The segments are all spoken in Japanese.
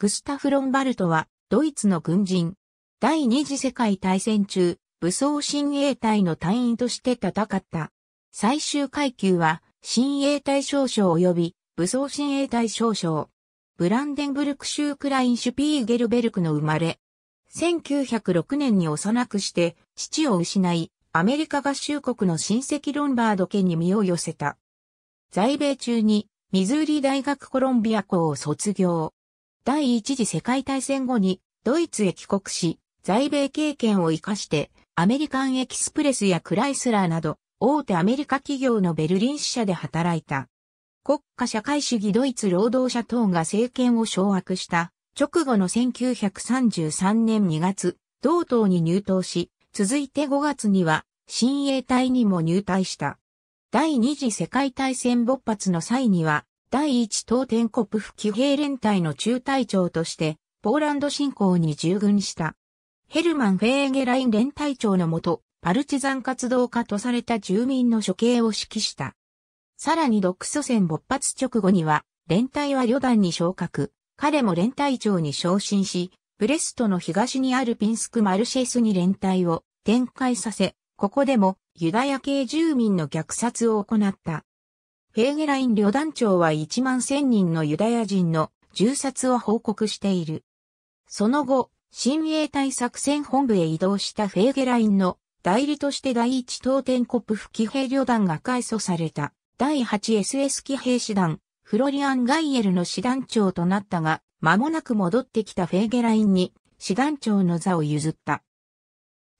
グスタフ・ロンバルトは、ドイツの軍人。第二次世界大戦中、武装親衛隊の隊員として戦った。最終階級は、親衛隊少将及び、武装親衛隊少将。ブランデンブルク州クラインシュピーゲルベルクの生まれ。1906年に幼くして、父を失い、アメリカ合衆国の親戚ロンバード家に身を寄せた。在米中に、ミズーリ大学コロンビア校を卒業。第一次世界大戦後にドイツへ帰国し、在米経験を活かして、アメリカンエキスプレスやクライスラーなど、大手アメリカ企業のベルリン支社で働いた。国家社会主義ドイツ労働者党が政権を掌握した直後の1933年2月、同党に入党し、続いて5月には新衛隊にも入隊した。第二次世界大戦勃発の際には第一東天国府フ騎兵連隊の中隊長として、ポーランド侵攻に従軍した。ヘルマン・フェーゲライン連隊長のもと、パルチザン活動家とされた住民の処刑を指揮した。さらに独祖戦勃発直後には、連隊は旅団に昇格。彼も連隊長に昇進し、ブレストの東にあるピンスク・マルシェスに連隊を展開させ、ここでもユダヤ系住民の虐殺を行った。フェーゲライン旅団長は1万1000人のユダヤ人の銃殺を報告している。その後、新衛隊作戦本部へ移動したフェーゲラインの代理として第1東天コップ騎兵旅団が改組された第 8SS 騎兵師団フロリアン・ガイエルの師団長となったが、間もなく戻ってきたフェーゲラインに師団長の座を譲った。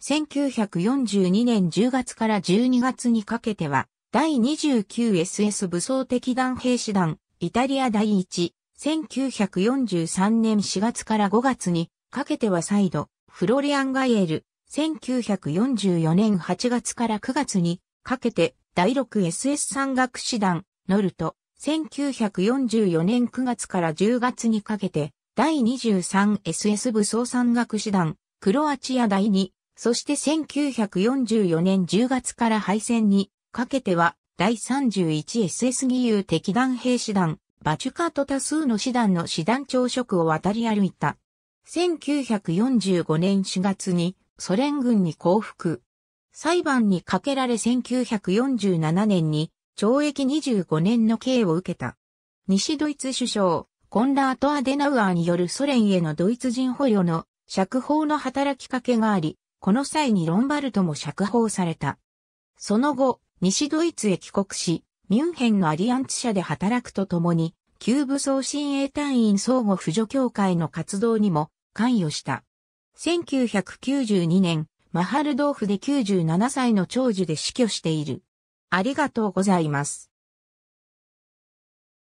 1942年10月から12月にかけては、第 29SS 武装敵団兵士団、イタリア第1、1943年4月から5月にかけては再度、フロリアン・ガイエル、1944年8月から9月にかけて第 6SS 山岳士団、ノルト、1944年9月から10月にかけて、第 23SS 武装山岳士団、クロアチア第2、そして1944年10月から敗戦にかけては、第 31SS 義勇敵団兵士団、バチュカと多数の師団の師団長職を渡り歩いた。1945年4月にソ連軍に降伏。裁判にかけられ1947年に懲役25年の刑を受けた。西ドイツ首相、コンラート・アデナウアーによるソ連へのドイツ人捕虜の釈放の働きかけがあり、この際にロンバルトも釈放された。その後、西ドイツへ帰国し、ミュンヘンのアリアンツ社で働くとともに、旧武装親衛隊員相互扶助協会の活動にも関与した。1992年、マハルドーフで97歳の長寿で死去している。ありがとうございます。